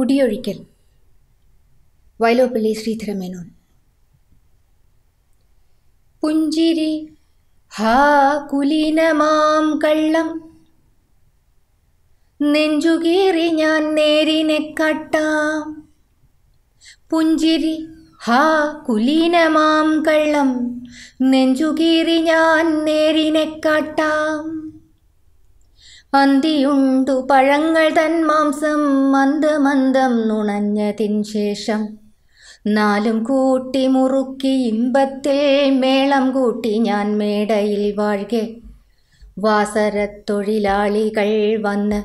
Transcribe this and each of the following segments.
കുടിയൊഴിക്കൽ വയലോപ്പള്ളി ശ്രീധരമേനോൻ പുഞ്ചിരി ഹാ കുലീനമാം കള്ളം നെഞ്ചുകീറി ഞാൻ നേരിനെ കട്ടാം പുഞ്ചിരി ഹാ കുലീനമാം കള്ളം നെഞ്ചുകീറി ഞാൻ നേരിനെ കട്ടാം അന്തിയുണ്ടു പഴങ്ങൾ തൻ മാംസം മന്ദമന്ദം ശേഷം നാലും കൂട്ടി മുറുക്കി ഇമ്പത്തിൽ മേളം കൂട്ടി ഞാൻ മേടയിൽ വാഴ്കെ വാസരത്തൊഴിലാളികൾ വന്ന്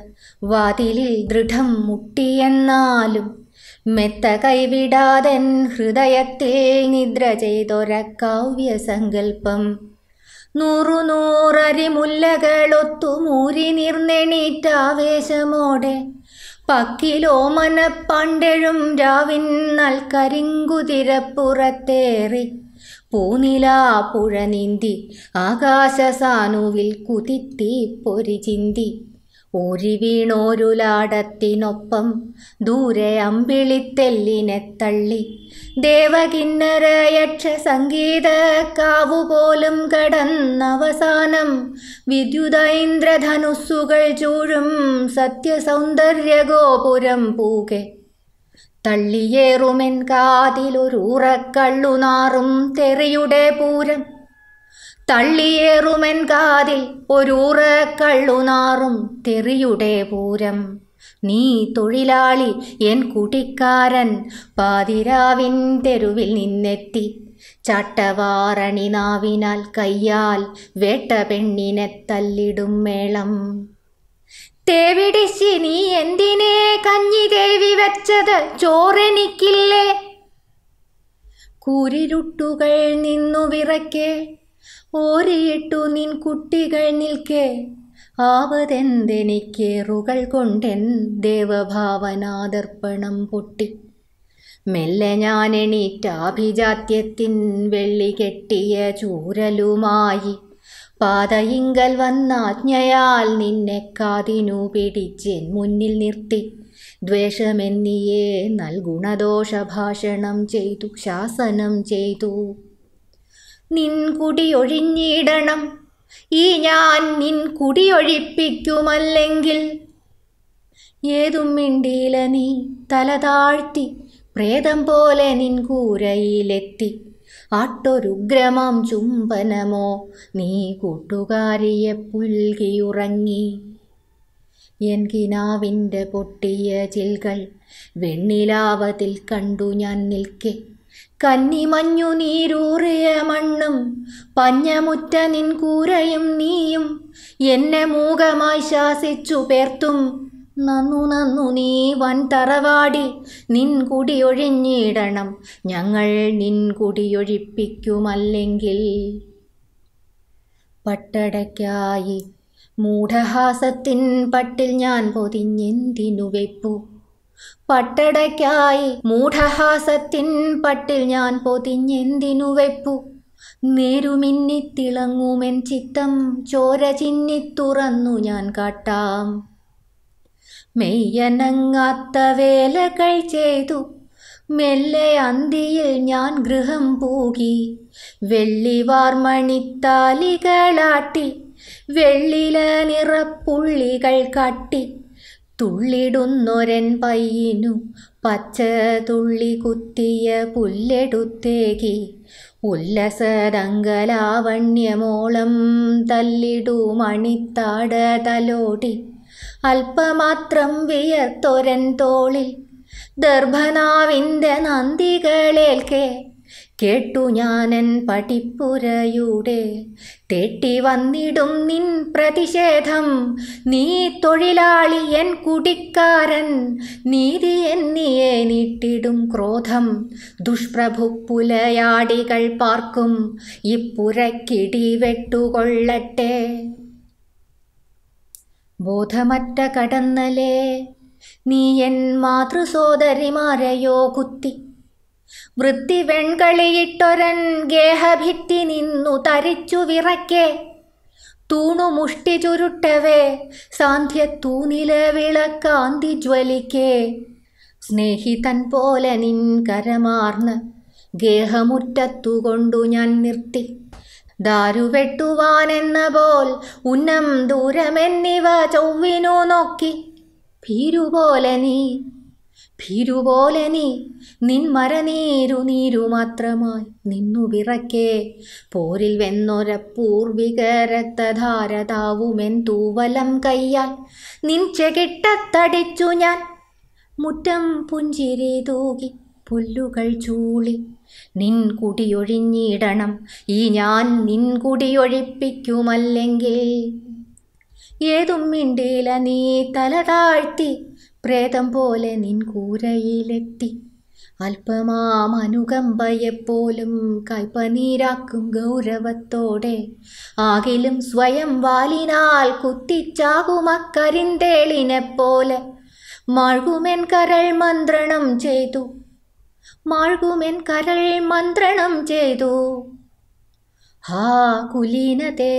വാതിലിൽ ദൃഢം മുട്ടിയെന്നാലും മെത്ത കൈവിടാതെൻ ഹൃദയത്തിൽ നിദ്ര ചെയ്തൊരക്കാവ്യസങ്കൽപ്പം നൂറു നൂറരിമുല്ലകളൊത്തു മൂരി നിർന്നെണീറ്റാവേശമോടെ പക്കിലോ മനപ്പണ്ടെഴും രാവിൻ നൽകരിങ്കുതിരപ്പുറത്തേറി പൂനില പുഴ നീന്തി ആകാശസാനുവിൽ കുതിത്തി പൊരിചിന്തി ഊരി വീണോരുലാടത്തിനൊപ്പം ദൂരെ അമ്പിളിത്തെല്ലിനെ തള്ളി ദേവകിന്നര യക്ഷസംഗീത കാവുപോലും കടന്നവസാനം വിദ്യുതൈന്ദ്രധനുസ്സുകൾ ചൂഴും ഗോപുരം പൂകെ തള്ളിയേറുമെൻ കാതിലൊരുറക്കള്ളുനാറും തെറിയുടെ പൂരം തള്ളിയേറുമെൻ കാതിൽ ഒരുറ കള്ളുനാറും തെറിയുടെ പൂരം നീ തൊഴിലാളി എൻ കുടിക്കാരൻ പാതിരാവിൻ തെരുവിൽ നിന്നെത്തി ചട്ടവാറണി നാവിനാൽ കയ്യാൽ വേട്ട പെണ്ണിനെ തല്ലിടും മേളം തേവിടിശി നീ എന്തിനേ കഞ്ഞി തേവി വെച്ചത് ചോറെനിക്കില്ലേ കുരിരുട്ടുകൾ നിന്നു വിറക്കേ ഓരയിട്ടു നിൻ കുട്ടികൾ നിൽക്കെ ആവതെന്തെനിക്കേറുകൾ കൊണ്ടെൻ ദേവഭാവനാദർപ്പണം പൊട്ടി മെല്ലെ ഞാൻ എണീറ്റാഭിജാത്യത്തിൻ വെള്ളി കെട്ടിയ ചൂരലുമായി പാതയിങ്കൽ വന്നാജ്ഞയാൽ നിന്നെ കാതിനു പിടിച്ചെൻ മുന്നിൽ നിർത്തി ദ്വേഷമെന്നിയേ നൽഗുണദോഷ ഭാഷണം ചെയ്തു ശാസനം ചെയ്തു നിൻകുടിയൊഴിഞ്ഞിടണം ഈ ഞാൻ നിൻ കുടിയൊഴിപ്പിക്കുമല്ലെങ്കിൽ ഏതും മിണ്ടിയില നീ തല താഴ്ത്തി പ്രേതം പോലെ നിൻ കൂരയിലെത്തി ആട്ടൊരുഗ്രമം ചുംബനമോ നീ കൂട്ടുകാരിയെ പുൽകിയുറങ്ങി എൻ കിനാവിൻ്റെ പൊട്ടിയ ചിൽകൾ വെണ്ണിലാവതിൽ കണ്ടു ഞാൻ നിൽക്കേ കന്നി മഞ്ഞു നീരൂറിയ മണ്ണും പഞ്ഞമുറ്റ നിൻകൂരയും നീയും എന്നെ മൂകമായി ശാസിച്ചു പേർത്തും നന്നു നന്നു നീ വൻ തറവാടി നിൻ കുടിയൊഴിഞ്ഞിടണം ഞങ്ങൾ നിൻ കുടിയൊഴിപ്പിക്കുമല്ലെങ്കിൽ പട്ടടയ്ക്കായി മൂഢഹാസത്തിൻ പട്ടിൽ ഞാൻ പൊതിഞ്ഞെന്തിനു വെപ്പു പട്ടടയ്ക്കായി മൂഢഹാസത്തിൻ പട്ടിൽ ഞാൻ പൊതിഞ്ഞെന്തിനു വെപ്പു നേരുമിന്നിത്തിളങ്ങുമെൻ ചിത്തം ചോര ചിന്നിത്തുറന്നു ഞാൻ കാട്ടാം മെയ്യനങ്ങാത്ത വേലകൾ ചെയ്തു മെല്ലെ അന്തിയിൽ ഞാൻ ഗൃഹം പൂകി വെള്ളിവാർമണിത്താലികളാട്ടി വെള്ളില നിറപ്പുള്ളികൾ കട്ടി തുള്ളിടുന്നൊരൻ പയ്യനു പച്ച തുള്ളി കുത്തിയ പുല്ലെടുത്തേകി ഉല്ലസരംഗലാവണ്യമോളം തല്ലിടു മണിത്താട തലോടി അല്പമാത്രം വിയർത്തൊരൻ തോളിൽ ദർഭനാവിൻ്റെ നന്ദികളേൽക്കേ കേട്ടു ഞാനൻ പഠിപ്പുരയുടെ തെട്ടി വന്നിടും നിൻ പ്രതിഷേധം നീ തൊഴിലാളി എൻ കുടിക്കാരൻ നീതി എന്നിയെ നീട്ടിടും ക്രോധം ദുഷ്പ്രഭു പുലയാടികൾ പാർക്കും ഇപ്പുരക്കിടി വെട്ടുകൊള്ളട്ടെ ബോധമറ്റ കടന്നലേ നീ എൻ മാതൃസോദരിമാരെയോ കുത്തി വൃത്തി വെൺകളിയിട്ടൊരൻ ഗേഹഭിത്തി നിന്നു തരിച്ചു വിറക്കെ തൂണു മുഷ്ടി ചുരുട്ടവേ സാന്ധ്യ സാന്ധ്യത്തൂനില വിളക്കാന്തി ജ്വലിക്കേ സ്നേഹിതൻ പോലെ നിൻ കരമാർന്ന് ഗേഹമുറ്റത്തുകൊണ്ടു ഞാൻ നിർത്തി ദാരുവെട്ടുവാനെന്ന പോൽ ഉന്നം ദൂരമെന്നിവ ചൊവ്വിനു നോക്കി ഭീരുപോലെ നീ ഭീരുപോലെ നീ നിന്മരനീരു നീരു മാത്രമായി നിന്നു വിറക്കേ പോരിൽ വെന്നൊര ധാരതാവുമെൻ തൂവലം കയ്യാൽ നിൻ ചെകിട്ടത്തടിച്ചു ഞാൻ മുറ്റം പുഞ്ചിരി തൂകി പുല്ലുകൾ ചൂളി നിൻ കുടിയൊഴിഞ്ഞിടണം ഈ ഞാൻ നിൻ കുടിയൊഴിപ്പിക്കുമല്ലെങ്കിൽ ഏതും മിണ്ടില നീ തല താഴ്ത്തി പ്രേതം പോലെ നിൻ കൂരയിലെത്തി അല്പമാം അനുകമ്പയെപ്പോലും കൈപ്പനീരാക്കും ഗൗരവത്തോടെ ആകിലും സ്വയം വാലിനാൽ കുത്തിച്ചാകുമക്കരിന്തേളിനെ പോലെ മാഴ്കുമെൻ കരൾ മന്ത്രണം ചെയ്തു മാഴ്കുമെൻ കരൾ മന്ത്രണം ചെയ്തു ഹാ കുലീനതേ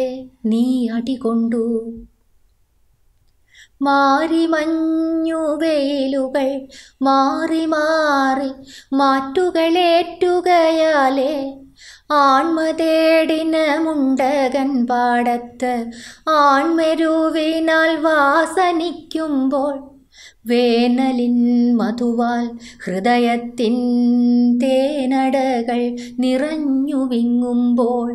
നീ അടികൊണ്ടു മാറി മഞ്ഞു വെയിലുകൾ മാറി മാറി മാറ്റുകളേറ്റുകയാലേ ആൺമതേടിന മുണ്ടകൻ പാടത്ത് ആൺമെരുവിനാൽ വാസനിക്കുമ്പോൾ വേനലിൻ മധുവാൽ ഹൃദയത്തിൻ തേനടകൾ നിറഞ്ഞു വിങ്ങുമ്പോൾ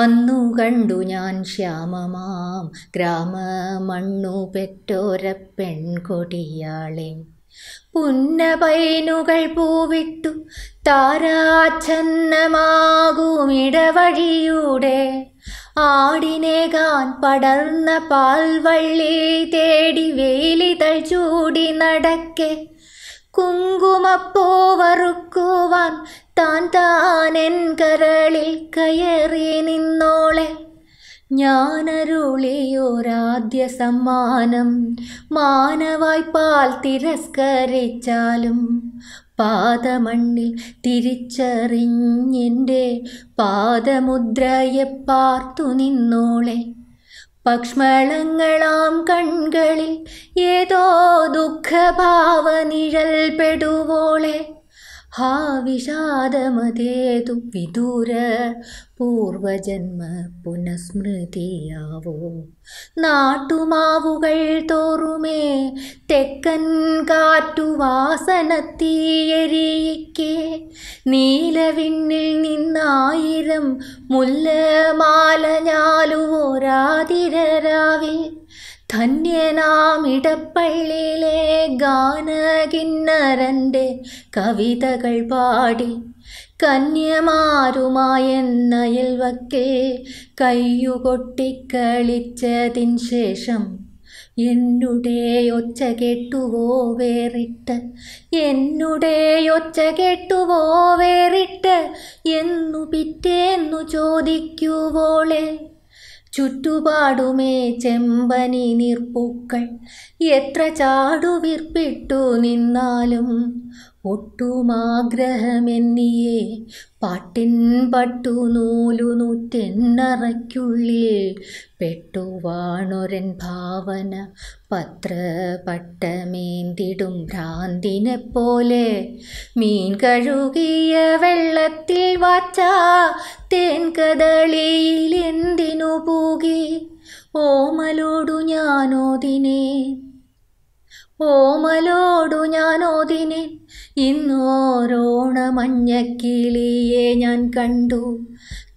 അന്നു കണ്ടു ഞാൻ ശ്യാമമാം ഗ്രാമ മണ്ണു പെറ്റോര പെൺകൊടിയാളെ പുന്നപൈനുകൾ പൂവിട്ടു താരാച്ഛന്നമാകുമിടവഴിയൂടെ ഗാൻ പടർന്ന പാൽവള്ളി തേടി വേലിതൾ ചൂടി നടക്കെ കുങ്കുമപ്പൂവറുക്കുവാൻ താൻ താനെൻ കരളിൽ കയറി നിന്നോളെ ഞാനരുളിയോരാദ്യ സമ്മാനം മാനവായ്പാൽ തിരസ്കരിച്ചാലും പാദമണ്ണിൽ തിരിച്ചറിഞ്ഞിൻ്റെ പാദമുദ്രയെ പാർത്തു നിന്നോളെ പക്ഷ്മളങ്ങളാം കൺകളിൽ ഏതോ ദുഃഖഭാവനിഴൽ പെടുവോളെ हा विषादमधेतु വിദൂര പൂർവജന്മ പുനഃസ്മൃതിയാവോ നാട്ടുമാവുകൾ തോറുമേ തെക്കൻ കാറ്റുവാസനത്തീയരിക്കേ നീലവിണ്ണിൽ നിന്നായിരം മുല്ലമാല ഞാലുവോരാതിരരാവിൽ ധന്യനാമിടപ്പള്ളിയിലെ ഗാനകിന്നരൻ്റെ കവിതകൾ പാടി കന്യമാരുമായെന്നയൽ വക്കെ കയ്യുകൊട്ടിക്കളിച്ചതിൻ ശേഷം എന്നുടേ ഒച്ച കേട്ടുവോ വേറിട്ട് എന്നുടേ ഒച്ച കേട്ടുവോ വേറിട്ട് എന്നു പിറ്റേന്നു ചോദിക്കുവോളെ ചുറ്റുപാടുമേ ചെമ്പനി നിർപ്പൂക്കൾ എത്ര ചാടുവിർപ്പിട്ടു നിന്നാലും ഒട്ടുമാഗ്രഹമെന്നിയെ പാട്ടിൻ പട്ടു നൂലു നൂറ്റെണ്ണറയ്ക്കുള്ളിൽ പെട്ടുവാണൊരൻ ഭാവന പത്രപട്ടമേന്തിടും ഭ്രാന്തിനെ പോലെ മീൻ കഴുകിയ വെള്ളത്തിൽ വാച്ച തേൻ എന്തി പോകെ ഓമലോടു ഞാനോതിനെ ഓമലോടു ഞാനോതിനെ ഇന്നോരോണ മഞ്ഞക്കിളിയെ ഞാൻ കണ്ടു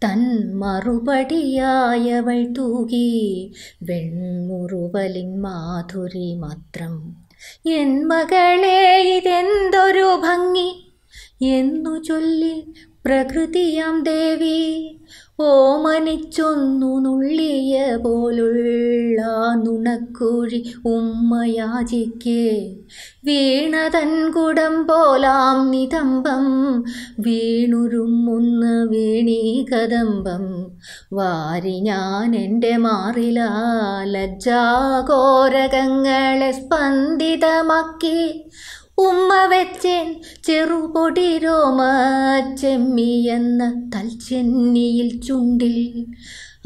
തൻ മറുപടിയായവൾ തൂകി വെൺമുറുവലിൻ മാധുരി മാത്രം എൻ മകളെ ഇതെന്തൊരു ഭംഗി എന്നു ചൊല്ലി പ്രകൃതിയാം ദേവി ഓമനിച്ചൊന്നു നുള്ളിയ പോലുള്ള നുണക്കുഴി ഉമ്മയാചിക്ക് വീണതൻ കുടം പോലാം നിതമ്പം വീണുരുമ്മുന്ന വീണീ കദമ്പം വാരി ഞാൻ എൻ്റെ മാറില ലജ്ജാഘോരകങ്ങളെ സ്പന്ദിതമാക്കി ഉമ്മ വെച്ചേൻ ചെറുപൊടി രോമാച്ചെമ്മിയെന്ന തൽച്ചെന്നിയിൽ ചുണ്ടിൽ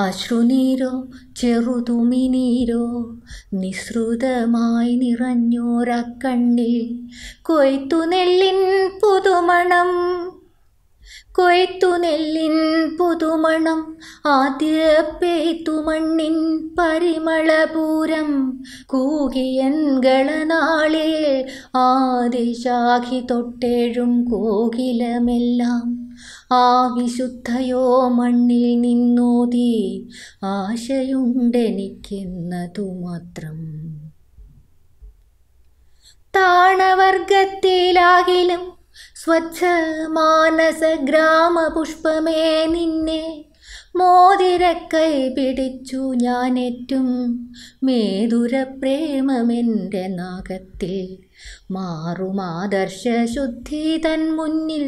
അശ്രുനീരോ ചെറുതുമിനീരോ നിസ്രുതമായി നിറഞ്ഞോരക്കണ്ണിൽ കൊയ്ത്തുനെല്ലിൻ പുതുമണം കൊയ്ത്തുനെല്ലിൻ പുതുമണം ആദ്യ മണ്ണിൻ പരിമളപൂരം കൂകിയൻകളനാളിൽ ആദിശാഖി തൊട്ടേഴും കോകിലമെല്ലാം ആ വിശുദ്ധയോ മണ്ണിൽ നിന്നോതി ആശയുണ്ടെനിക്കെന്നതു മാത്രം താണവർഗത്തിലാകിലും സ്വച്ഛ മാനസ ഗ്രാമ പുഷ്പമേ നിന്നെ മോതിരക്കൈ പിടിച്ചു ഞാനെറ്റും പ്രേമമെൻ്റെ നാഗത്തിൽ മാറുമാദർശ ശുദ്ധി തൻ മുന്നിൽ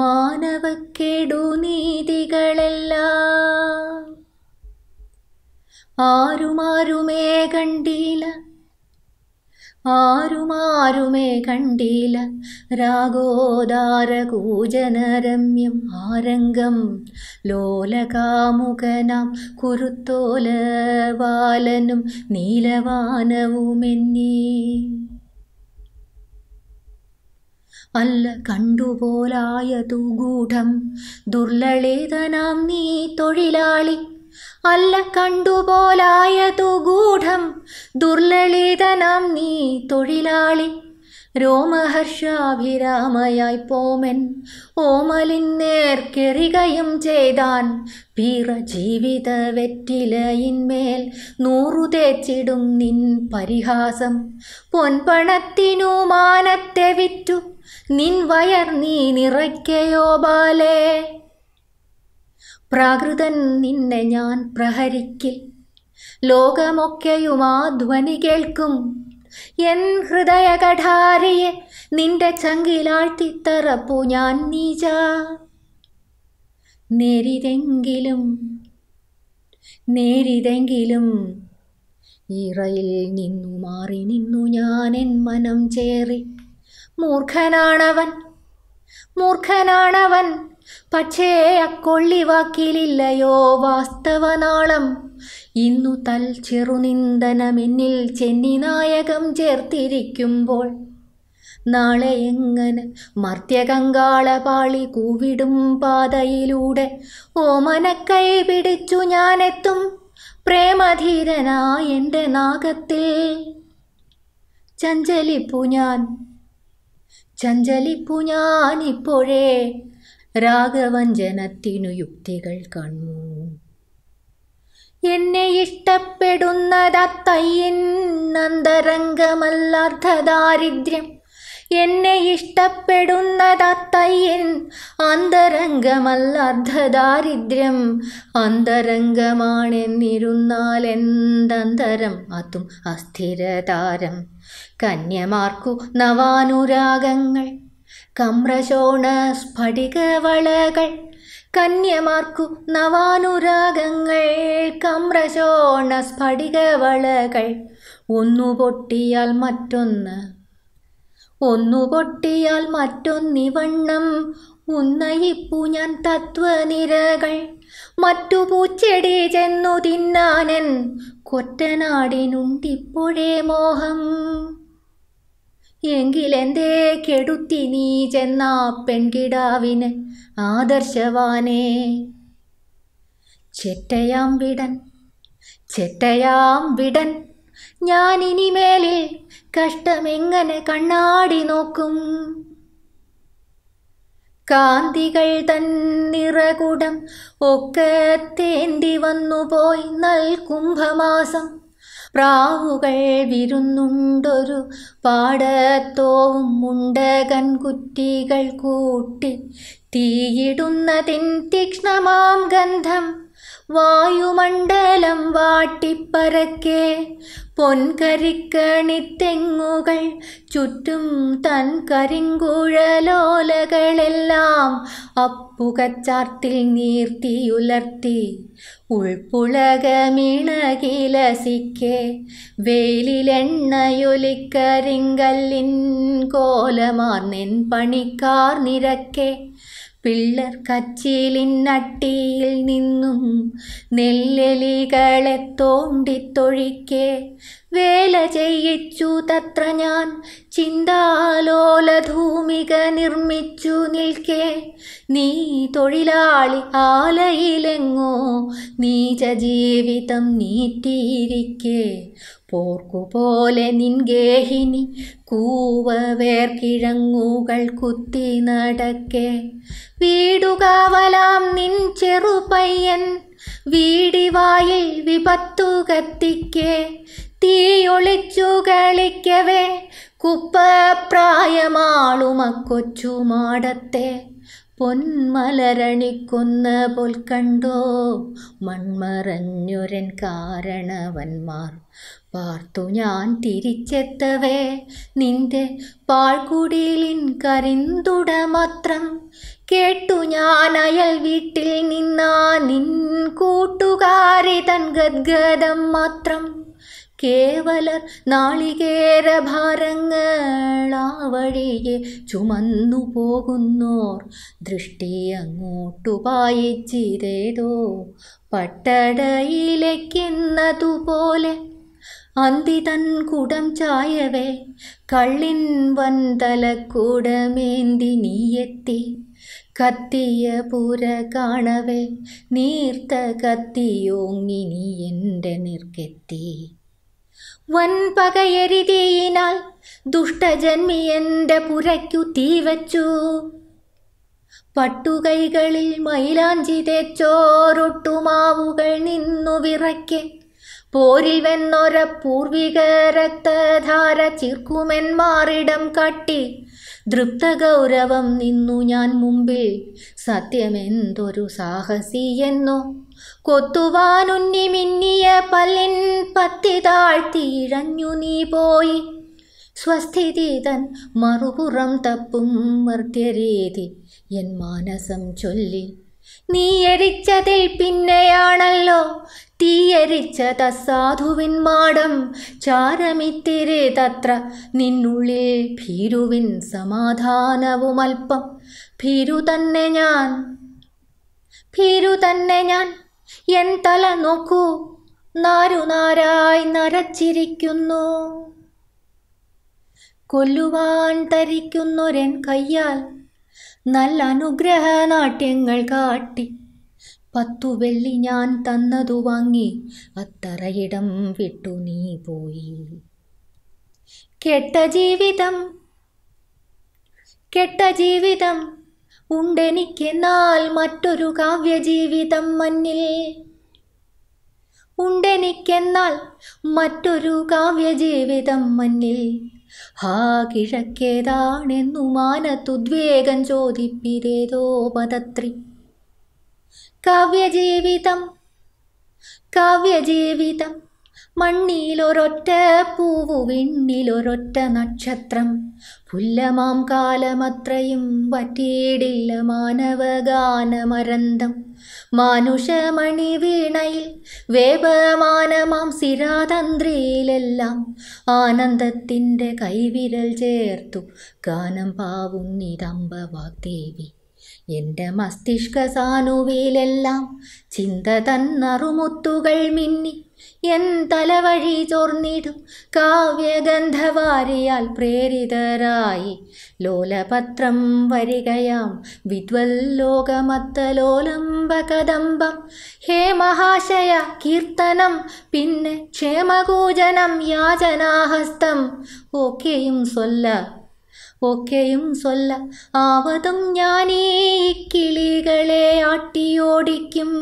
മാനവക്കേടു നീതികളെല്ലാം ആരുമാരുമേ കണ്ടീല ആരുമാരുമേ കണ്ടില്ല രാഗോദാര കൂജനരമ്യം ആരംഗം ലോലകാമുകനാം കുരുത്തോല ബാലനും നീലവാനവുമെന്നീ അല്ല കണ്ടുപോലായതു ഗൂഢം ദുർലളിതനാം നീ തൊഴിലാളി അല്ല കണ്ടുപോലായതു ഗൂഢം ദുർലളിതനാം നീ തൊഴിലാളി രോമഹർഷാഭിരാമയായി പോമൻ നേർക്കെറികയും ചെയ്താൻ പീറ ജീവിത വെറ്റിലയിന്മേൽ നൂറു തേച്ചിടും നിൻ പരിഹാസം പൊൻപണത്തിനു മാനത്തെ വിറ്റു നിൻ വയർ നീ നിറയ്ക്കയോ ബാലേ പ്രാകൃതൻ നിന്നെ ഞാൻ പ്രഹരിക്കിൽ ലോകമൊക്കെയുമാ ധ്വനി കേൾക്കും എൻ ഹൃദയ കഠാരയെ നിന്റെ ചങ്കിലാഴ്ത്തിത്തറപ്പു ഞാൻ നീച നേരിതെങ്കിലും നേരിതെങ്കിലും ഇറയിൽ നിന്നു മാറി നിന്നു ഞാൻ എൻ മനം ചേറി മൂർഖനാണവൻ മൂർഖനാണവൻ പക്ഷേ അക്കൊള്ളി വാക്കിലില്ലയോ വാസ്തവനാളം ഇന്നു തൽ ചെറുനിന്ദനമെന്നിൽ ചെന്നി നായകം ചേർത്തിരിക്കുമ്പോൾ നാളെ എങ്ങനെ മർത്യകങ്കാളപാളി കൂവിടും പാതയിലൂടെ ഓമനക്കൈ പിടിച്ചു ഞാനെത്തും പ്രേമധീരനായ എൻ്റെ നാഗത്തിൽ ചഞ്ചലിപ്പു ഞാൻ ചഞ്ചലിപ്പു ഞാൻ ഇപ്പോഴേ രാഗവഞ്ചനത്തിനു യുക്തികൾ കണ്ണു എന്നെ ഇഷ്ടപ്പെടുന്നതത്തയ്യൻ അന്തരംഗമല്ലാർദ്ധദാരിദ്ര്യം എന്നെ ഇഷ്ടപ്പെടുന്നതത്തയ്യൻ അന്തരംഗമല്ലാർദ്ധദാരിദ്ര്യം അന്തരംഗമാണെന്നിരുന്നാൽ എന്തന്തരം അതും അസ്ഥിരതാരം കന്യമാർക്കു നവാനുരാഗങ്ങൾ കമ്രശോണ സ്ഫടികവളകൾ കന്യമാർക്കു നവാനുരാഗങ്ങൾ കമ്രശോണ സ്ഫടികവളകൾ ഒന്നു പൊട്ടിയാൽ മറ്റൊന്ന് ഒന്നു പൊട്ടിയാൽ മറ്റൊന്നിവണ്ണം ഉന്നയിപ്പു ഞാൻ തത്വനിരകൾ മറ്റു പൂച്ചെടി ചെന്നു തിന്നാനൻ കൊറ്റനാടിനുണ്ടിപ്പോഴേ മോഹം എങ്കിലെന്തേ കെടുത്തി നീ ചെന്ന പെൺകിടാവിന് ആദർശവാനേ ചെറ്റയാം വിടൻ ചെറ്റയാം വിടൻ ഞാൻ ഇനിമേലിൽ കഷ്ടമെങ്ങനെ കണ്ണാടി നോക്കും കാന്തികൾ തൻ നിറകുടം ഒക്കെ തേണ്ടി വന്നുപോയി നൽകുംഭമാസം പ്രാവുകൾ വിരുന്നുണ്ടൊരു പാടത്തോവും മുണ്ടകൻ കുറ്റികൾ കൂട്ടി തീയിടുന്നതിൻ തീക്ഷ്ണമാം ഗന്ധം വായുമണ്ഡലം വാട്ടിപ്പറക്കെ പൊൻകരിക്കണിത്തെങ്ങുകൾ ചുറ്റും തൻ കരിങ്കുഴലോലകളെല്ലാം അപ്പുകച്ചാർത്തിൽ നീർത്തിയുലർത്തി ഉൾപ്പുളകമിണകിലസിക്കെ കോലമാർ കോലമാർന്നെൻ പണിക്കാർ നിരക്കെ പിള്ളർ കച്ചേലിൻ നട്ടിയിൽ നിന്നും നെല്ലലികളെ തോണ്ടിത്തൊഴിക്കെ വേല ചെയ്യിച്ചു തത്ര ഞാൻ ചിന്താലോലധൂമിക നിർമ്മിച്ചു നിൽക്കെ നീ തൊഴിലാളി ആലയിലെങ്ങോ നീച ജീവിതം നീട്ടിയിരിക്കെ പോർക്കുപോലെ നിൻഗേഹിനി കിഴങ്ങുകൾ കുത്തി നടക്കെ വീടുകാവലാം നിൻ ചെറുപയ്യൻ വീടിവായിൽ വിപത്തു കത്തിക്കെ തീയൊളിച്ചു കളിക്കവേ കുപ്പപ്രായമാളുമക്കൊച്ചു മാടത്തെ പൊന്മലരണിക്കുന്ന പോൽ കണ്ടോ മൺമറഞ്ഞൊരൻ കാരണവന്മാർ പാർത്തു ഞാൻ തിരിച്ചെത്തവേ നിന്റെ പാഴ്കുടിലിൻ കരിന്തുട മാത്രം കേട്ടു ഞാൻ അയൽ വീട്ടിൽ നിന്നാ നിൻ കൂട്ടുകാരി തൻ ഗദ്ഗതം മാത്രം കേവല നാളികേര ഭാരങ്ങൾ ആ വഴിയെ ചുമന്നു പോകുന്നോർ ദൃഷ്ടി അങ്ങോട്ടു പായിച്ചിതേതോ പട്ടടയിലേക്കെന്നതുപോലെ അന്തിതൻ കുടം ചായവേ കള്ളിൻ വന്തലക്കൂടമേന്തി നീയെത്തി കത്തിയ പുര കാണവേ നീർത്ത കത്തിയോങ്ങിനി എൻ്റെ നിർക്കെത്തി വൻപകയരിതീനാൽ ദുഷ്ടജന്മി എൻ്റെ പുരയ്ക്കു തീവച്ചു പട്ടുകൈകളിൽ മൈലാഞ്ചി തേച്ചോരൊട്ടുമാവുകൾ നിന്നു വിറയ്ക്കെ പോരിൽ വെന്നൊര പൂർവിക രക്തധാര ചിർക്കുമെന്മാറിടം കട്ടി ദൃപ്ത ഗൗരവം നിന്നു ഞാൻ മുമ്പിൽ സത്യമെന്തൊരു സാഹസിയെന്നോ കൊത്തുവാനുന്നി മിന്നിയ പല്ലിൻ പത്തി താഴ്ത്തിഴഞ്ഞു നീ പോയി സ്വസ്ഥിതി തൻ മറുപുറം തപ്പും മർത്യരീതി എൻ മാനസം ചൊല്ലി നീ എരിച്ചതിൽ പിന്നെയാണല്ലോ തീയരിച്ച തസാധുവിൻ മാടം ചാരമിത്തിരെ തത്ര നിന്നുള്ളിൽ ഭീരുവിൻ സമാധാനവുമൽപ്പം ഭീരു തന്നെ ഞാൻ ഭീരു തന്നെ ഞാൻ എൻ തല നോക്കൂ നാരുനാരായി നരച്ചിരിക്കുന്നു കൊല്ലുവാൻ തരിക്കുന്നൊരൻ കയ്യാൽ നല്ല അനുഗ്രഹ നാട്യങ്ങൾ കാട്ടി പത്തു വെള്ളി ഞാൻ തന്നതു വാങ്ങി അത്തറയിടം വിട്ടു നീ പോയി കെട്ട ജീവിതം കെട്ട ജീവിതം ഉണ്ടെനിക്കെന്നാൽ മറ്റൊരു കാവ്യജീവിതം മഞ്ഞിൽ ഉണ്ടെനിക്കെന്നാൽ മറ്റൊരു കാവ്യജീവിതം മഞ്ഞിൽ ഹാ കിഴക്കേതാണെന്നു മാനത്തുദ്വേഗം ചോദിപ്പിരേതോ പദത്രി കാവ്യജീവിതം കാവ്യജീവിതം മണ്ണിലൊരൊറ്റ പൂവു വിണ്ണിലൊരൊറ്റ നക്ഷത്രം പുല്ലമാം കാലമത്രയും പറ്റിയിടില്ല മാനവഗാനമരന്തം മനുഷമണി വീണയിൽ വേപമാനമാം സിരാതന്ത്രിയിലെല്ലാം ആനന്ദത്തിൻ്റെ കൈവിരൽ ചേർത്തു ഗാനം പാവുന്നിതമ്പ വാഗ്ദേവി എൻ്റെ മസ്തിഷ്ക സാനുവിലെല്ലാം ചിന്ത തന്നറുമുത്തുകൾ മിന്നി എൻ തലവഴി ചോർന്നിടും കാവ്യഗന്ധവാരിയാൽ പ്രേരിതരായി ലോലപത്രം വരികയാം വിദ്വൽ ലോകമത്തലോലംബ കദംബം ഹേ മഹാശയ കീർത്തനം പിന്നെ ക്ഷേമകൂജനം യാചനാഹസ്തം ഒക്കെയും സ്വല്ല ഒക്കെയും സ്വല്ല ആവതും ഞാനേ കിളികളെ ആട്ടിയോടിക്കും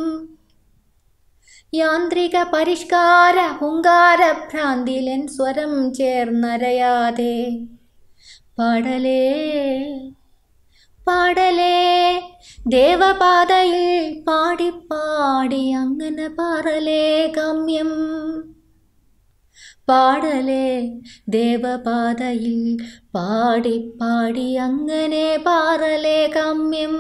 യാന്ത്രിക പരിഷ്കാര ഹുങ്കാര ഭ്രാന്തിലൻ സ്വരം ചേർന്നരയാതെ പാടലേ പാടലേ ദേവപാതയിൽ പാടിപ്പാടി അങ്ങനെ പറലേ ഗമ്യം പാടലേ ദേവപാതയിൽ പാടി പാടി അങ്ങനെ പാറലേ കമ്യം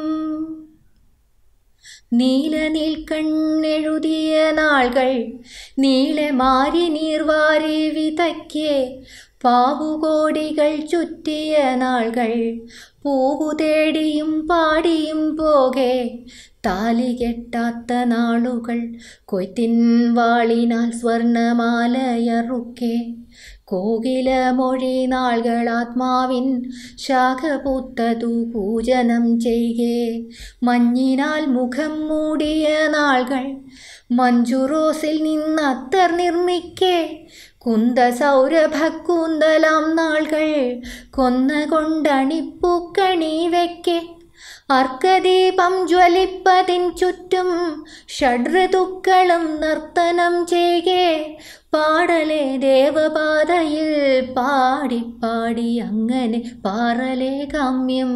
നീല നീൽക്കണ്ണെഴുതിയ നാൾകൾ നീളെ മാരി നീർവാരി വിതയ്ക്കേ പാവുകോടികൾ ചുറ്റിയ നാൾകൾ പൂവു തേടിയും പാടിയും പോകെ കെട്ടാത്ത നാളുകൾ കൊയ്ത്തിൻ വാളിനാൽ സ്വർണമാലയറുക്കെ കോകില മൊഴി നാളുകളാത്മാവിൻ ശാഖപൂത്തതു പൂജനം ചെയ്യേ മഞ്ഞിനാൽ മുഖം മൂടിയ നാളുകൾ മഞ്ചുറോസിൽ നിന്നത്തർ നിർമ്മിക്കേ കുന്ത കുന്തലാം നാളുകൾ കൊന്ന കൊണ്ടണിപ്പൂക്കണി വെക്കേ അർക്കദീപം ജ്വലിപ്പതിൻ ചുറ്റും ഷഡ്ഋതുക്കളും നർത്തനം ചെയ്യേ പാടലേ ദേവപാതയിൽ പാടിപ്പാടി അങ്ങനെ പാറലേ കാമ്യം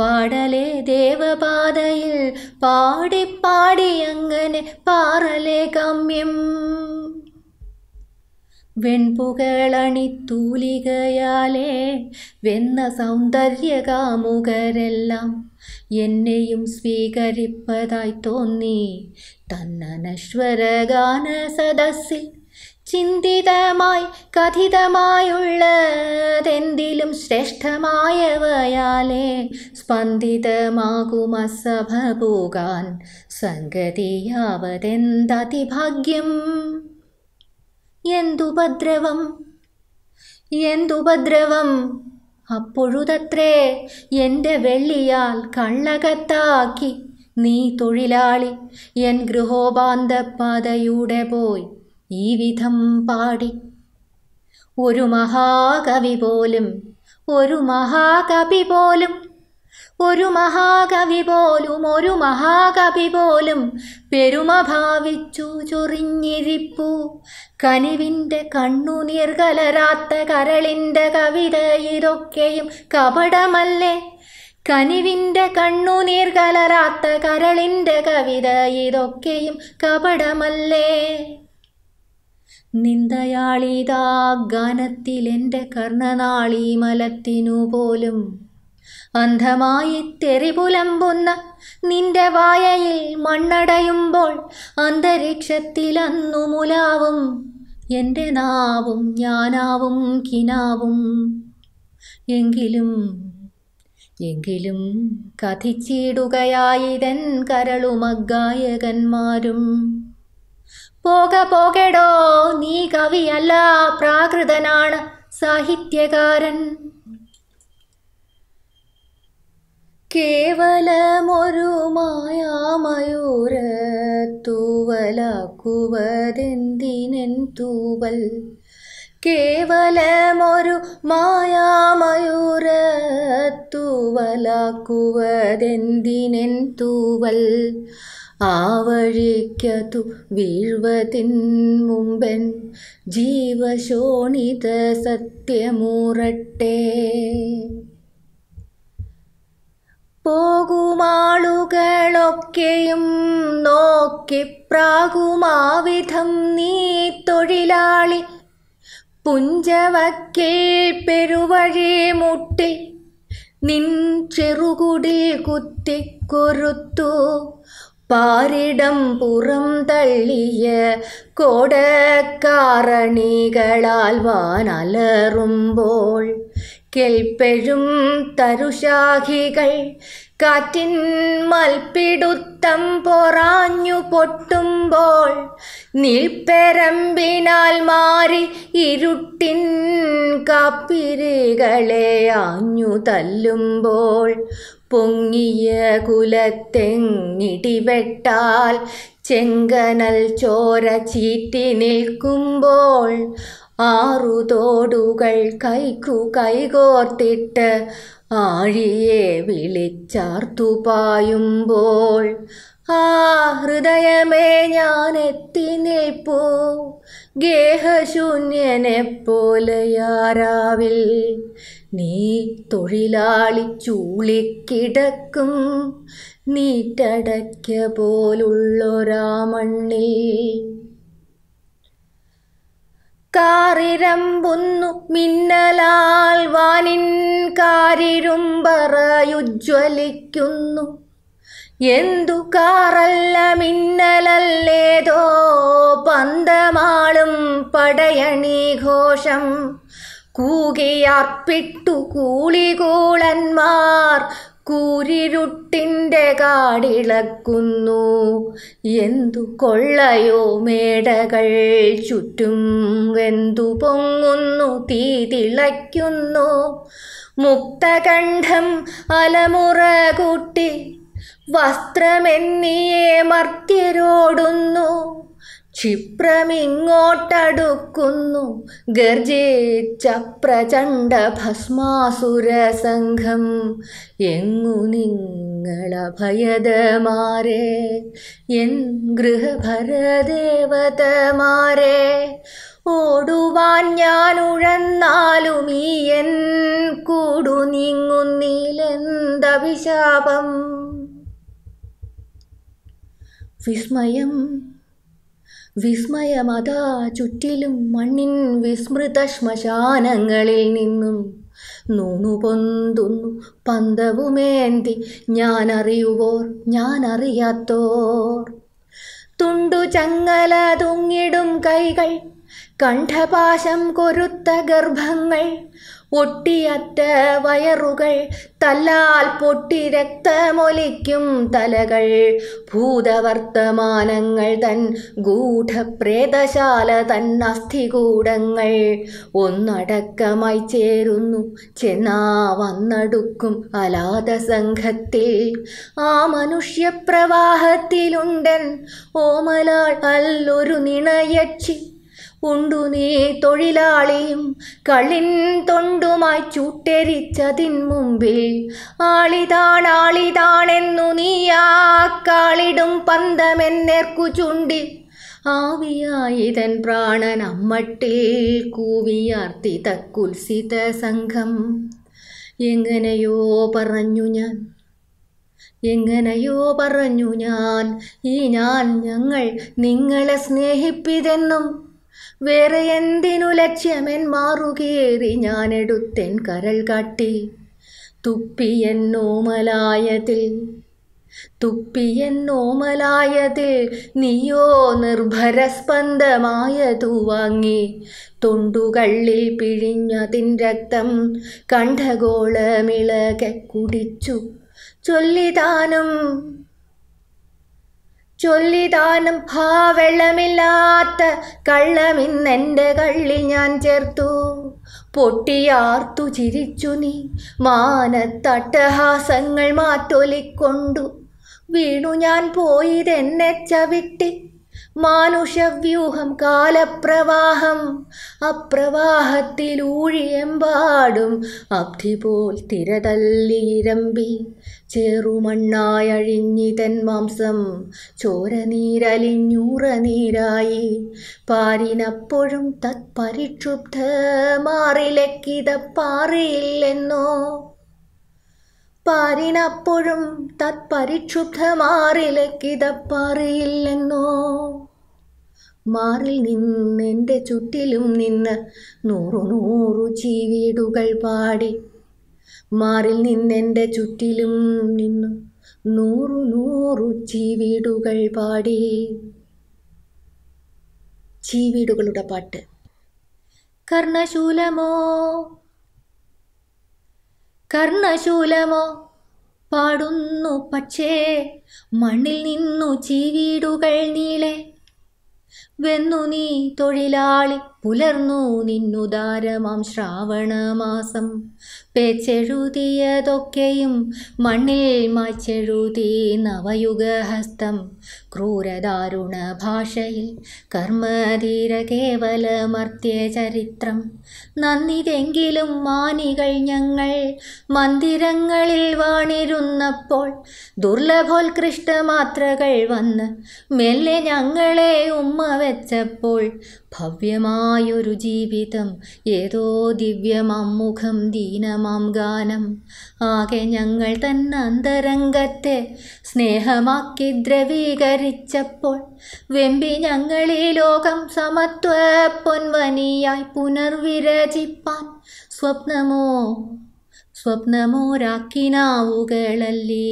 പാടലേ ദേവപാതയിൽ പാടിപ്പാടി അങ്ങനെ പാറലേ കാമ്യം വെൺപുകളണിത്തൂലികയാലേ വെന്ന സൗന്ദര്യകാമുകരെല്ലാം എന്നെയും സ്വീകരിപ്പതായി തോന്നി തന്നനശ്വരഗാന സദസ്സിൽ ചിന്തിതമായി കഥിതമായുള്ളതെന്തിലും ശ്രേഷ്ഠമായവയാലേ സ്പന്ദിതമാകുമസഭ പോകാൻ സംഗതിയാവതെന്തതിഭാഗ്യം എന്തുപദ്രവം എന്തുപദ്രവം അപ്പോഴുതത്രേ എൻ്റെ വെള്ളിയാൽ കള്ളകത്താക്കി നീ തൊഴിലാളി എൻ ഗൃഹോപാന്തപാതയുടെ പോയി ഈ വിധം പാടി ഒരു മഹാകവി പോലും ഒരു മഹാകവി പോലും ഒരു മഹാകവി പോലും ഒരു മഹാകവി പോലും പെരുമ ഭാവിച്ചു ചൊറിഞ്ഞിരിപ്പു കനിവിൻ്റെ കണ്ണുനീർ കലരാത്ത കരളിൻ്റെ കവിത ഇതൊക്കെയും കപടമല്ലേ കനിവിൻ്റെ കണ്ണുനീർ കലരാത്ത കരളിൻ്റെ കവിത ഇതൊക്കെയും കപടമല്ലേ നിന്ദയാളിതാ ഗാനത്തിലെൻ്റെ കർണനാളി മലത്തിനു പോലും അന്ധമായി പുലമ്പുന്ന നിന്റെ വായയിൽ മണ്ണടയുമ്പോൾ അന്തരീക്ഷത്തിലന്നു മുലാവും എൻ്റെ നാവും ഞാനാവും കിനാവും എങ്കിലും എങ്കിലും കഥിച്ചിടുകയായിതൻ കരളുമഗ്ഗായകന്മാരും പോക പോകടോ നീ കവിയല്ല പ്രാകൃതനാണ് സാഹിത്യകാരൻ കേവലമൊരു മായാമയൂരത്തൂവലാക്കുവതെന്തിനെൻ തൂവൽ കേവലമൊരു മായാമയൂരത്തൂവലാക്കുവതെന്തിനെൻ തൂവൽ ആ വഴിക്കതു വീഴ്വതിൻ മുമ്പൻ ജീവശോണിത സത്യമൂറട്ടെ പോകുമാളുകളൊക്കെയും നോക്കിപ്രാകുമാവിധം നീ തൊഴിലാളി പുഞ്ചവക്കിൽ പെരുവഴി മുട്ടി നിൻ ചെറുകുടി കുത്തിക്കൊരുത്തു പാരിടം പുറം തള്ളിയ കോടക്കാരണികളാൽ വാനലറുമ്പോൾ കെൽപ്പെഴും തരുശാഖികൾ കാറ്റിൻ മൽപ്പിടുത്തം പൊറാഞ്ഞു പൊട്ടുമ്പോൾ നിൽപ്പെരമ്പിനാൽ മാറി ഇരുട്ടിൻ കാപ്പിരികളെ ആഞ്ഞു തല്ലുമ്പോൾ പൊങ്ങിയ കുലത്തെങ്ങിടിവെട്ടാൽ ചെങ്കനൽ ചോര ചീറ്റി നിൽക്കുമ്പോൾ ആറുതോടുകൾ കൈക്കു കൈകോർത്തിട്ട് ആഴിയെ വിളിച്ചാർത്തുപായുമ്പോൾ ആ ഹൃദയമേ ഞാൻ എത്തി നിൽപ്പോ ഗേഹശൂന്യനെ പോലെയാരാവിൽ നീ തൊഴിലാളി ചൂളിക്കിടക്കും നീറ്റടയ്ക്ക പോലുള്ളൊരാമണ്ണി കാറിരമ്പുന്നു മിന്നലാൽ വാനിൻ കാരിരുമ്പറയുജ്വലിക്കുന്നു എന്തു കാറല്ല മിന്നലല്ലേതോ പന്തമാളും പടയണി ഘോഷം കൂകിയാർപ്പിട്ടു കൂളികൂളന്മാർ കൂരിരുട്ടിൻ്റെ കാടിളക്കുന്നു എന്തു കൊള്ളയോ മേടകൾ ചുറ്റും വെന്തു പൊങ്ങുന്നു തീ തിളയ്ക്കുന്നു മുക്തകണ്ഠം അലമുറ കൂട്ടി വസ്ത്രമെന്നിയെ മർത്യരോടുന്നു ക്ഷിപ്രമിങ്ങോട്ടടുക്കുന്നു ഗർജിച്ച പ്രചണ്ഡ ഭസ്മാസുരസംഘം എങ്ങു നിങ്ങളഭയതമാരെ എൻ ഗൃഹഭരദേവതമാരെ ഓടുവാൻ ഞാൻ ഉഴന്നാലും ഈ എൻ കൂടു നീങ്ങുന്നിലെന്തഭിശാപം വിസ്മയം മതാ ചുറ്റിലും മണ്ണിൻ വിസ്മൃത ശ്മശാനങ്ങളിൽ നിന്നും പൊന്തുന്നു പന്തവുമേന്തി ഞാനറിയുവോർ ഞാനറിയാത്തോർ തുണ്ടു ചങ്ങല തുങ്ങിടും കൈകൾ കണ്ഠപാശം കൊരുത്ത ഗർഭങ്ങൾ ഒട്ടിയറ്റ വയറുകൾ തല്ലാൽ പൊട്ടി രക്തമൊലിക്കും തലകൾ ഭൂതവർത്തമാനങ്ങൾ തൻ ഗൂഢപ്രേതശാല തൻ അസ്ഥികൂടങ്ങൾ ഒന്നടക്കമായി ചേരുന്നു ചെന്നാ വന്നടുക്കും അലാത സംഘത്തിൽ ആ മനുഷ്യപ്രവാഹത്തിലുണ്ടൻ ഓമലാൾ അല്ലൊരു നിണയക്ഷി ഉണ്ടു നീ തൊഴിലാളിയും കളിൻ തൊണ്ടുമായി ചൂട്ടെരിച്ചതിൻ മുമ്പിൽ ആളിതാൺ ആളിതാണെന്നു കാളിടും പന്തമെന്നേർക്കു ചുണ്ടി ആവിയായിതൻ പ്രാണൻ അമ്മട്ടിൽ കൂവിയാർത്തി തക്കുൽസിത സംഘം എങ്ങനെയോ പറഞ്ഞു ഞാൻ എങ്ങനെയോ പറഞ്ഞു ഞാൻ ഈ ഞാൻ ഞങ്ങൾ നിങ്ങളെ സ്നേഹിപ്പിതെന്നും വേറെ എന്തിനു ലക്ഷ്യമെൻ മാറുകയേറി ഞാൻ എടുത്തെൻ കരൾ കാട്ടി തുപ്പിയൻ നോമലായതിൽ തുപ്പിയൻ നോമലായതിൽ നീയോ നിർഭരസ്പന്ദമായതു വാങ്ങി തൊണ്ടുകള്ളിൽ പിഴിഞ്ഞതിൻ രക്തം കണ്ഠഗോളമിളകെ കുടിച്ചു ചൊല്ലിതാനും ചൊല്ലിതാനും വെള്ളമില്ലാത്ത കള്ളമിന്നെൻ്റെ കള്ളിൽ ഞാൻ ചേർത്തു പൊട്ടിയാർത്തു ചിരിച്ചു നീ മാനത്തട്ടഹാസങ്ങൾ മാറ്റൊലിക്കൊണ്ടു വീണു ഞാൻ പോയിതെന്നെ ചവിട്ടി മാനുഷവ്യൂഹം കാലപ്രവാഹം അപ്രവാഹത്തിലൂഴിയെമ്പാടും അബ്ധി പോൽ ചെറുമണ്ണായഴിഞ്ഞി തൻ മാംസം ചോരനീരലിഞ്ഞൂറനീരായി പാരിനപ്പോഴും തത്പരിക്ഷുബ്ധ മാറിലക്കിതപ്പാറിയില്ലെന്നോ പാരിനപ്പോഴും തത്പരിക്ഷുബ്ധമാറിലക്കിതപ്പറിയില്ലെന്നോ മാറിൽ നിന്നെൻ്റെ ചുറ്റിലും നിന്ന് നൂറു നൂറു ചീവീടുകൾ പാടി മാറിൽ നിന്നെൻ്റെ ചുറ്റിലും നിന്നു നൂറു നൂറു ചീവീടുകൾ പാടി ചീവീടുകളുടെ പാട്ട് കർണശൂലമോ കർണശൂലമോ പാടുന്നു പക്ഷേ മണ്ണിൽ നിന്നു ചീവീടുകൾ നീളെ വെന്നു നീ തൊഴിലാളി പുലർന്നു നിന്നുദാരമാം ശ്രാവണമാസം പേച്ചെഴുതിയതൊക്കെയും മണ്ണിൽ മച്ചെഴുതി നവയുഗഹസ്തം ക്രൂരദാരുണ ഭാഷയിൽ കർമ്മധീര കേവലമർത്യചരിത്രം നന്ദിതെങ്കിലും മാനികൾ ഞങ്ങൾ മന്ദിരങ്ങളിൽ വാണിരുന്നപ്പോൾ ദുർലഭോത്കൃഷ്ടമാത്രകൾ വന്ന് മെല്ലെ ഞങ്ങളെ ഉമ്മവൻ വച്ചപ്പോൾ ഭവ്യമായൊരു ജീവിതം ഏതോ ദിവ്യമാമുഖം ദീനമാം ഗാനം ആകെ ഞങ്ങൾ തന്നെ അന്തരംഗത്തെ സ്നേഹമാക്കി ദ്രവീകരിച്ചപ്പോൾ വെമ്പി ഞങ്ങളീ ലോകം സമത്വ പൊൻവനിയായി പുനർവിരചിപ്പാൻ സ്വപ്നമോ സ്വപ്നമോരാക്കിനാവുകളല്ലേ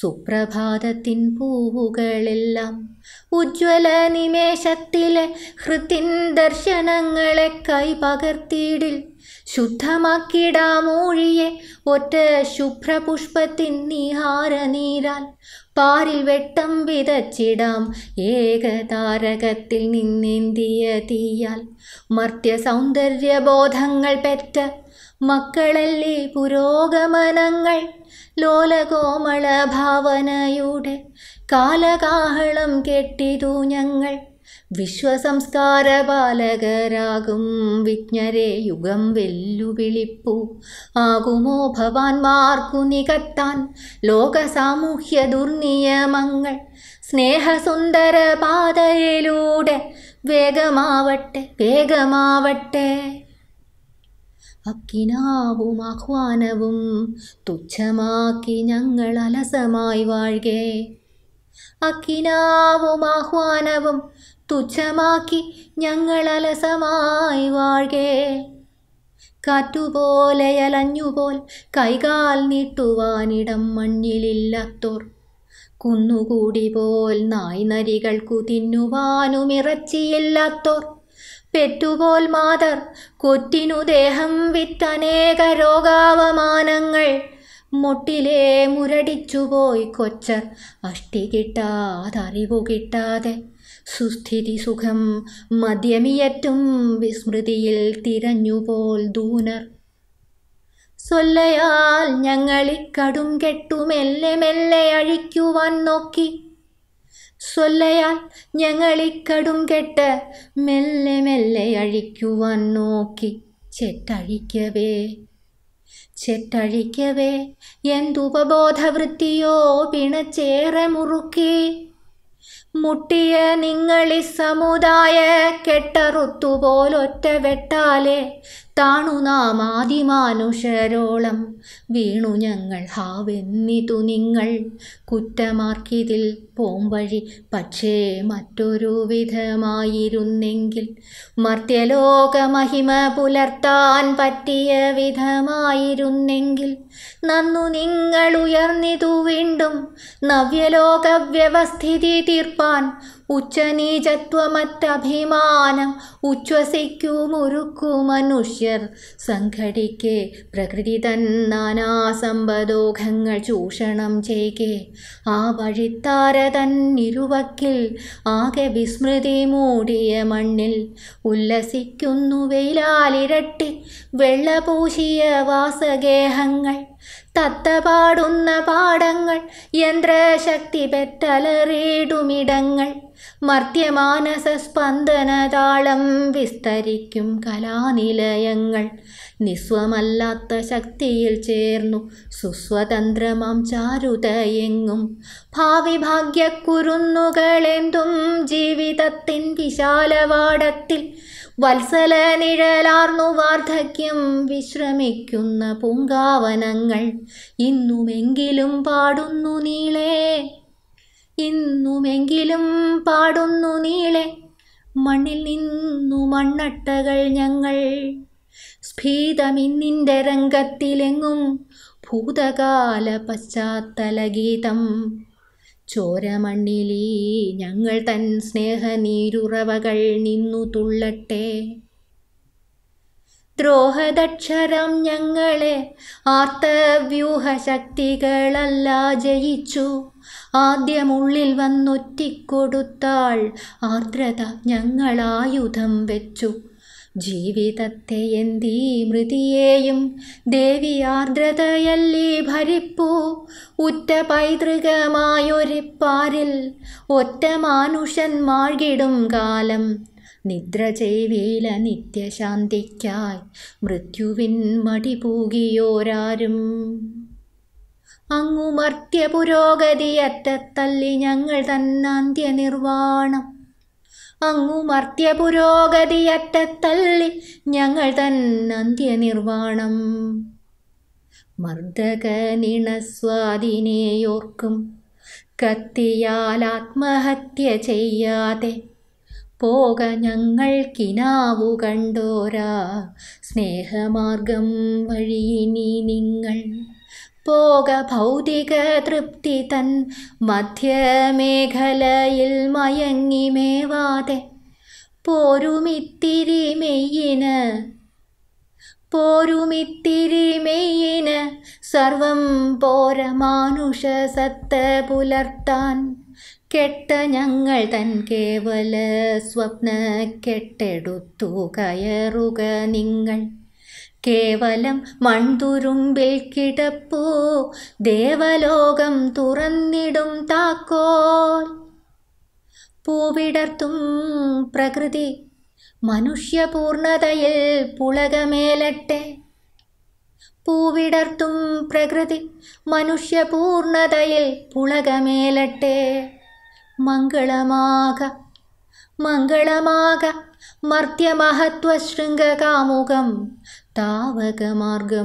സുപ്രഭാതത്തിൻ പൂവുകളെല്ലാം ഉജ്ജ്വല നിമേഷത്തിലെ ഹൃത്തിൻ ദർശനങ്ങളെ കൈപകർത്തിയിടിൽ ശുദ്ധമാക്കിടാമൂഴിയെ ഒറ്റ ശുഭ്രപുഷ്പത്തിൻ നീഹാരനീരാൽ പാരിൽ വെട്ടം വിതച്ചിടാം ഏകതാരകത്തിൽ നിന്നെന്തിയ തീയാൽ മർത്യ സൗന്ദര്യബോധങ്ങൾ പെറ്റ മക്കളല്ലേ പുരോഗമനങ്ങൾ ലോലകോമള ഭാവനയുടെ കാലകാഹളം കെട്ടിതു ഞങ്ങൾ വിശ്വസംസ്കാര ബാലകരാകും വിജ്ഞരെ യുഗം വെല്ലുവിളിപ്പു ആകുമോ ഭവാന്മാർക്കു നികത്താൻ ലോകസാമൂഹ്യ ദുർനിയമങ്ങൾ സ്നേഹസുന്ദര പാതയിലൂടെ വേഗമാവട്ടെ വേഗമാവട്ടെ അക്കിനാവും ആഹ്വാനവും തുച്ഛമാക്കി ഞങ്ങൾ അലസമായി വാഴകേ അക്കിനാവും ആഹ്വാനവും തുച്ഛമാക്കി ഞങ്ങൾ അലസമായി വാഴുകേ കാറ്റുപോലെ അലഞ്ഞുപോൽ കൈകാൽ നീട്ടുവാനിടം മണ്ണിലില്ലാത്തോർ കുന്നുകൂടി പോൽ നായ് നരികൾക്കു തിന്നുവാനുമിറച്ചിയില്ലാത്തോർ പെറ്റുപോൽ മാതർ കൊറ്റിനു ദേഹം വിറ്റനേക രോഗാവമാനങ്ങൾ മുട്ടിലെ മുരടിച്ചുപോയി കൊച്ചർ അഷ്ടി കിട്ടാതറിവു കിട്ടാതെ സുസ്ഥിതി സുഖം മദ്യമിയറ്റും വിസ്മൃതിയിൽ തിരഞ്ഞുപോൽ ദൂനർ സൊല്ലയാൽ ഞങ്ങളിക്കടും കെട്ടുമെല്ലെ മെല്ലെ അഴിക്കുവാൻ നോക്കി സ്വല്ലയാൽ ഞങ്ങളിക്കടും കെട്ട് മെല്ലെ മെല്ലെ അഴിക്കുവാൻ നോക്കി ചെറ്റഴിക്കവേ ചെറ്റഴിക്കവേ എന്തുപബോധവൃത്തിയോ പിണച്ചേറെ മുറുക്കി മുട്ടിയ നിങ്ങളി സമുദായ കെട്ടറുത്തുപോലൊറ്റ വെട്ടാലേ താണു നാം ആദിമാനുഷരോളം വീണു ഞങ്ങൾ ഹാവെന്നിതു നിങ്ങൾ കുറ്റമാർക്കിതിൽ പോംവഴി പക്ഷേ മറ്റൊരു വിധമായിരുന്നെങ്കിൽ മർത്യലോകമഹിമ പുലർത്താൻ പറ്റിയ വിധമായിരുന്നെങ്കിൽ നന്നു നിങ്ങൾ ഉയർന്നിതു വീണ്ടും നവ്യലോക വ്യവസ്ഥിതി തീർപ്പാൻ ഉച്ചനീചത്വമറ്റഭിമാനം ഉച്ഛ്വസിക്കുമുറുക്കു മനുഷ്യർ സംഘടിക്കെ പ്രകൃതി തന്നാനാ ചൂഷണം ചെയ്കെ ആ വഴിത്താര തന്നിരുവക്കിൽ ആകെ വിസ്മൃതി മൂടിയ മണ്ണിൽ ഉല്ലസിക്കുന്നു വെയിലാലിരട്ടി വെള്ളപൂശിയ വാസഗേഹങ്ങൾ തത്ത പാടുന്ന പാടങ്ങൾ യന്ത്രശക്തി പെറ്റലറിയിടുമിടങ്ങൾ മർത്യമാനസ സ്പന്ദനതാളം വിസ്തരിക്കും കലാനിലയങ്ങൾ നിസ്വമല്ലാത്ത ശക്തിയിൽ ചേർന്നു സുസ്വതന്ത്രമാം ചാരുതയെങ്ങും ഭാവി ഭാഗ്യക്കുരുന്നുകളെന്തും ജീവിതത്തിൻ വിശാലവാടത്തിൽ വത്സലനിഴലാർന്നു വാർദ്ധക്യം വിശ്രമിക്കുന്ന പൂങ്കാവനങ്ങൾ ഇന്നുമെങ്കിലും പാടുന്നു നീളേ ഇന്നുമെങ്കിലും പാടുന്നു നീളെ മണ്ണിൽ നിന്നു മണ്ണട്ടകൾ ഞങ്ങൾ സ്ഫീതമിന്നിൻ്റെ രംഗത്തിലെങ്ങും ഭൂതകാല പശ്ചാത്തലഗീതം ചോരമണ്ണിലീ ഞങ്ങൾ തൻ സ്നേഹനീരുറവകൾ നിന്നു തുള്ളട്ടെ ദ്രോഹദക്ഷരം ഞങ്ങളെ ആർത്തവ്യൂഹശക്തികളല്ല ജയിച്ചു ആദ്യമുള്ളിൽ വന്നൊറ്റിക്കൊടുത്താൾ ആർദ്രത ഞങ്ങളായുധം വെച്ചു ജീവിതത്തെ മൃതിയേയും മൃതിയെയും ആർദ്രതയല്ലി ഭരിപ്പൂ ഉറ്റ പൈതൃകമായൊരിപ്പാരിൽ ഒറ്റ മാനുഷൻ മാഴ്കിടും കാലം നിദ്ര ചെയ്വീല നിത്യശാന്തിക്കായി മൃത്യുവിൻ മടി പൂകിയോരാരും അങ്ങുമർത്യ പുരോഗതിയറ്റത്തല്ലി ഞങ്ങൾ തന്നാന്ത്യ നിർവാണം അങ്ങു മർത്യപുരോഗതി അറ്റത്തള്ളി ഞങ്ങൾ തൻ അന്ത്യനിർവാണം മർദ്ദകനിണസ്വാദിനെയോർക്കും കത്തിയാൽ ആത്മഹത്യ ചെയ്യാതെ പോക ഞങ്ങൾ കിനാവു കണ്ടോരാ സ്നേഹമാർഗം വഴിയിനി നിങ്ങൾ പോക ഭൗതിക തൃപ്തി തൻ മധ്യമേഖലയിൽ മയങ്ങി മേവാതെ പോരുമിത്തിരി മെയ്യിന് പോരുമിത്തിരി മെയ്യിന് സർവം പോര മാനുഷ സത്ത് പുലർത്താൻ കെട്ട ഞങ്ങൾ തൻ കേവല സ്വപ്ന കെട്ടെടുത്തു കയറുക നിങ്ങൾ കേവലം മൺതുരുമ്പിൽ കിടപ്പൂ ദേവലോകം തുറന്നിടും താക്കോൽ പൂവിടർത്തും പ്രകൃതി മനുഷ്യപൂർണതയിൽ പുളകമേലട്ടെ പൂവിടർത്തും പ്രകൃതി മനുഷ്യപൂർണതയിൽ പുളകമേലട്ടെ മംഗളമാക മംഗളമാക മർദ്യമഹത്വശൃംഗകാമുകം താവകമാർഗം